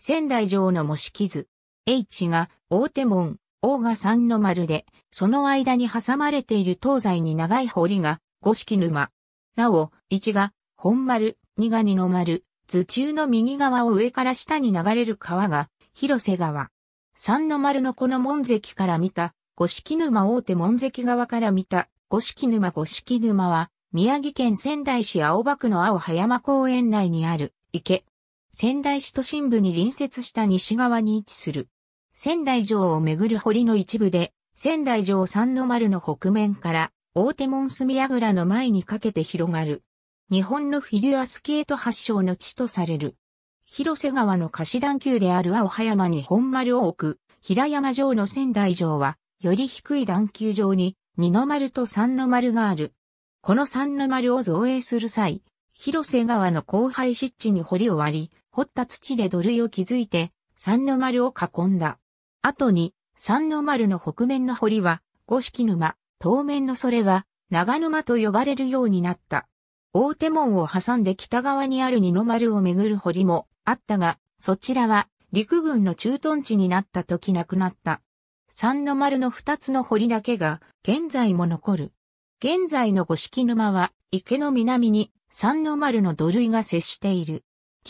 仙台城の模式図。H が大手門、O が三の丸で、その間に挟まれている東西に長い堀が五色沼。なお、1が本丸、2が二の丸、図中の右側を上から下に流れる川が広瀬川。三の丸のこの門跡から見た五色沼大手門跡側から見た五色沼五色沼は宮城県仙台市青葉区の青葉山公園内にある池、仙台市都心部に隣接した西側に位置する。仙台城をめぐる堀の一部で、仙台城三の丸の北面から大手門隅倉の前にかけて広がる。日本のフィギュアスケート発祥の地とされる。広瀬川の貸し段級である青葉山に本丸を置く、平山城の仙台城は、より低い段級上に、二の丸と三の丸がある。この三の丸を造営する際、広瀬川の後輩湿地に堀を割り、掘った土で土塁を築いて、三の丸を囲んだ。後に、三の丸の北面の堀は、五色沼、当面のそれは、長沼と呼ばれるようになった。大手門を挟んで北側にある二の丸を巡る堀もあったが、そちらは陸軍の駐屯地になった時なくなった。三の丸の二つの堀だけが現在も残る。現在の五色沼は池の南に三の丸の土塁が接している。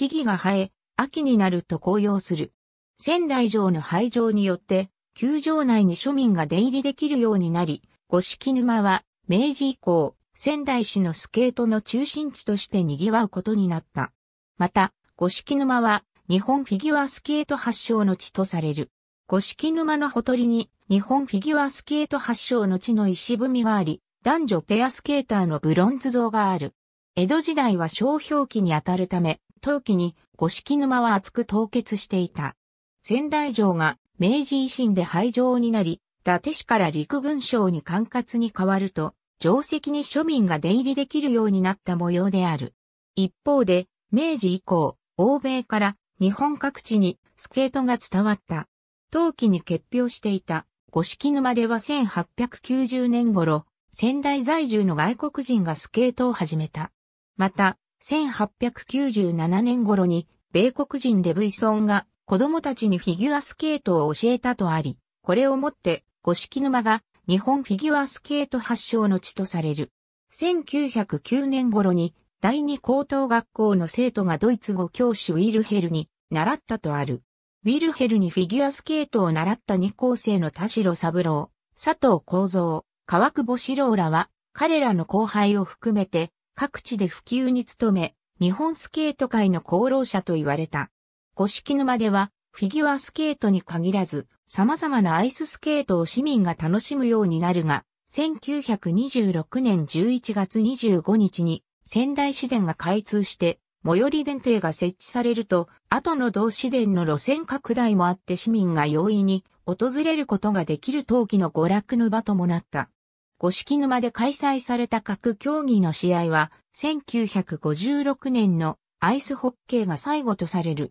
木々が生え、秋になると紅葉する。仙台城の廃城によって、球場内に庶民が出入りできるようになり、五色沼は、明治以降、仙台市のスケートの中心地として賑わうことになった。また、五色沼は、日本フィギュアスケート発祥の地とされる。五色沼のほとりに、日本フィギュアスケート発祥の地の石踏みがあり、男女ペアスケーターのブロンズ像がある。江戸時代は商標期にあたるため、冬期に五色沼は厚く凍結していた。仙台城が明治維新で廃城になり、伊達市から陸軍省に管轄に変わると、城石に庶民が出入りできるようになった模様である。一方で、明治以降、欧米から日本各地にスケートが伝わった。冬季に結氷していた五色沼では1890年頃、仙台在住の外国人がスケートを始めた。また、1897年頃に、米国人デブイソンが子供たちにフィギュアスケートを教えたとあり、これをもって、五色沼が日本フィギュアスケート発祥の地とされる。1909年頃に、第二高等学校の生徒がドイツ語教師ウィルヘルに習ったとある。ウィルヘルにフィギュアスケートを習った二校生の田代三郎、佐藤幸三、川久保四郎らは、彼らの後輩を含めて、各地で普及に努め、日本スケート界の功労者と言われた。五色沼では、フィギュアスケートに限らず、様々なアイススケートを市民が楽しむようになるが、1926年11月25日に仙台市電が開通して、最寄り電停が設置されると、後の同市電の路線拡大もあって市民が容易に訪れることができる陶器の娯楽の場ともなった。五色沼で開催された各競技の試合は、1956年のアイスホッケーが最後とされる。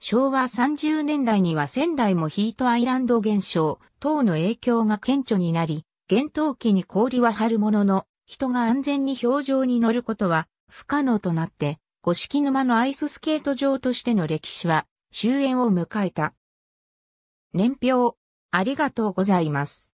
昭和30年代には仙台もヒートアイランド現象等の影響が顕著になり、厳冬期に氷は張るものの、人が安全に表情に乗ることは不可能となって、五色沼のアイススケート場としての歴史は終焉を迎えた。年表、ありがとうございます。